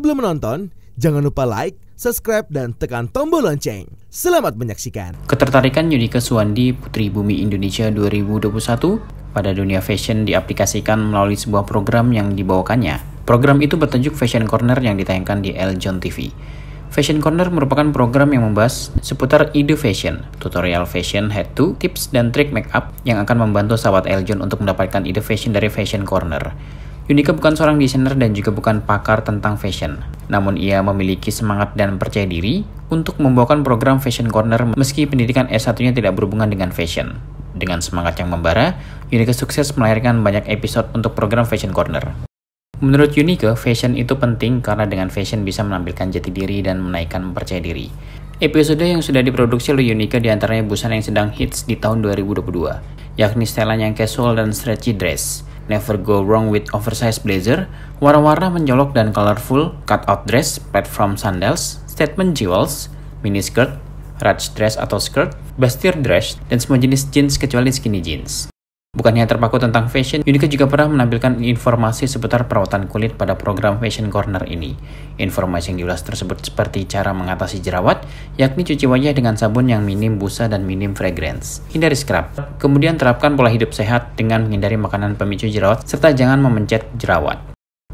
Sebelum menonton, jangan lupa like, subscribe, dan tekan tombol lonceng. Selamat menyaksikan. Ketertarikan Yudika Suwandi Putri Bumi Indonesia 2021 pada dunia fashion diaplikasikan melalui sebuah program yang dibawakannya. Program itu bertajuk Fashion Corner yang ditayangkan di L John TV. Fashion Corner merupakan program yang membahas seputar ide fashion, tutorial fashion head to, tips dan trik make up yang akan membantu sahabat Eljon untuk mendapatkan ide fashion dari Fashion Corner. Yunika bukan seorang desainer dan juga bukan pakar tentang fashion. Namun ia memiliki semangat dan percaya diri untuk membawakan program Fashion Corner meski pendidikan S1-nya tidak berhubungan dengan fashion. Dengan semangat yang membara, Yunika sukses melahirkan banyak episode untuk program Fashion Corner. Menurut Yunika, fashion itu penting karena dengan fashion bisa menampilkan jati diri dan menaikkan percaya diri. Episode yang sudah diproduksi oleh Yunika diantaranya busana yang sedang hits di tahun 2022, yakni setelan yang casual dan stretchy dress never go wrong with oversized blazer, warna-warna menyolok dan colorful, cut-out dress, platform sandals, statement jewels, mini skirt, ratch dress atau skirt, bastir dress, dan semua jenis jeans kecuali skinny jeans. Bukan hanya terpaku tentang fashion, Unika juga pernah menampilkan informasi seputar perawatan kulit pada program Fashion Corner ini. Informasi yang diulas tersebut seperti cara mengatasi jerawat, yakni cuci wajah dengan sabun yang minim busa dan minim fragrance. Hindari scrub. Kemudian terapkan pola hidup sehat dengan menghindari makanan pemicu jerawat, serta jangan memencet jerawat.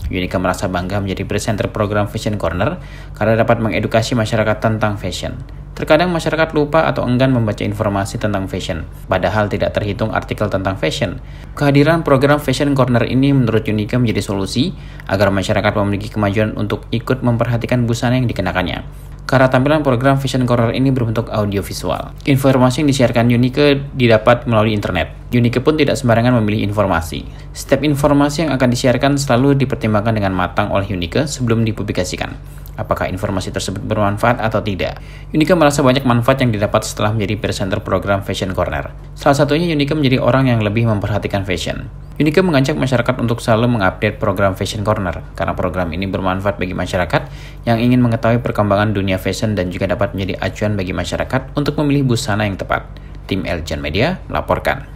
Unika merasa bangga menjadi presenter program Fashion Corner karena dapat mengedukasi masyarakat tentang fashion. Terkadang masyarakat lupa atau enggan membaca informasi tentang fashion, padahal tidak terhitung artikel tentang fashion. Kehadiran program Fashion Corner ini menurut Unika menjadi solusi agar masyarakat memiliki kemajuan untuk ikut memperhatikan busana yang dikenakannya. Karena tampilan program Fashion Corner ini berbentuk audiovisual. Informasi yang disiarkan Unike didapat melalui internet. Unike pun tidak sembarangan memilih informasi. Setiap informasi yang akan disiarkan selalu dipertimbangkan dengan matang oleh Unike sebelum dipublikasikan apakah informasi tersebut bermanfaat atau tidak. Unika merasa banyak manfaat yang didapat setelah menjadi presenter program Fashion Corner. Salah satunya Unika menjadi orang yang lebih memperhatikan fashion. Unika mengajak masyarakat untuk selalu mengupdate program Fashion Corner karena program ini bermanfaat bagi masyarakat yang ingin mengetahui perkembangan dunia fashion dan juga dapat menjadi acuan bagi masyarakat untuk memilih busana yang tepat. Tim Elgen Media melaporkan.